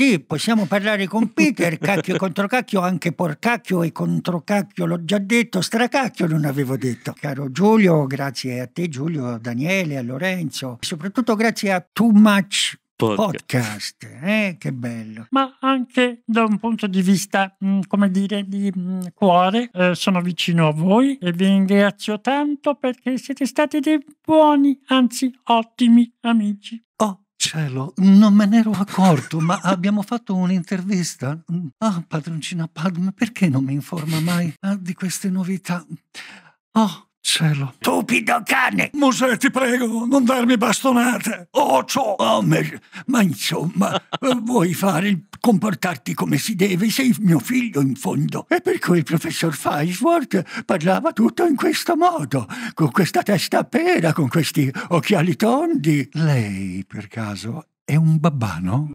sì, possiamo parlare con Peter, cacchio e controcacchio, anche porcacchio e controcacchio, l'ho già detto, stracacchio non avevo detto. Caro Giulio, grazie a te Giulio, a Daniele, a Lorenzo, soprattutto grazie a Too Much podcast, eh? che bello. Ma anche da un punto di vista, mm, come dire, di mm, cuore, eh, sono vicino a voi e vi ringrazio tanto perché siete stati dei buoni, anzi ottimi amici. Oh. Cielo, non me ne ero accorto, ma abbiamo fatto un'intervista. Ah, padroncina Padma, perché non mi informa mai ah, di queste novità? Oh, cielo. Stupido cane! Mosè, ti prego, non darmi bastonate. Oh, ciò, oh, ma insomma, vuoi fare il comportarti come si deve, sei mio figlio in fondo. E per cui il professor Faisworth parlava tutto in questo modo, con questa testa a pera, con questi occhiali tondi. Lei, per caso, è un babbano?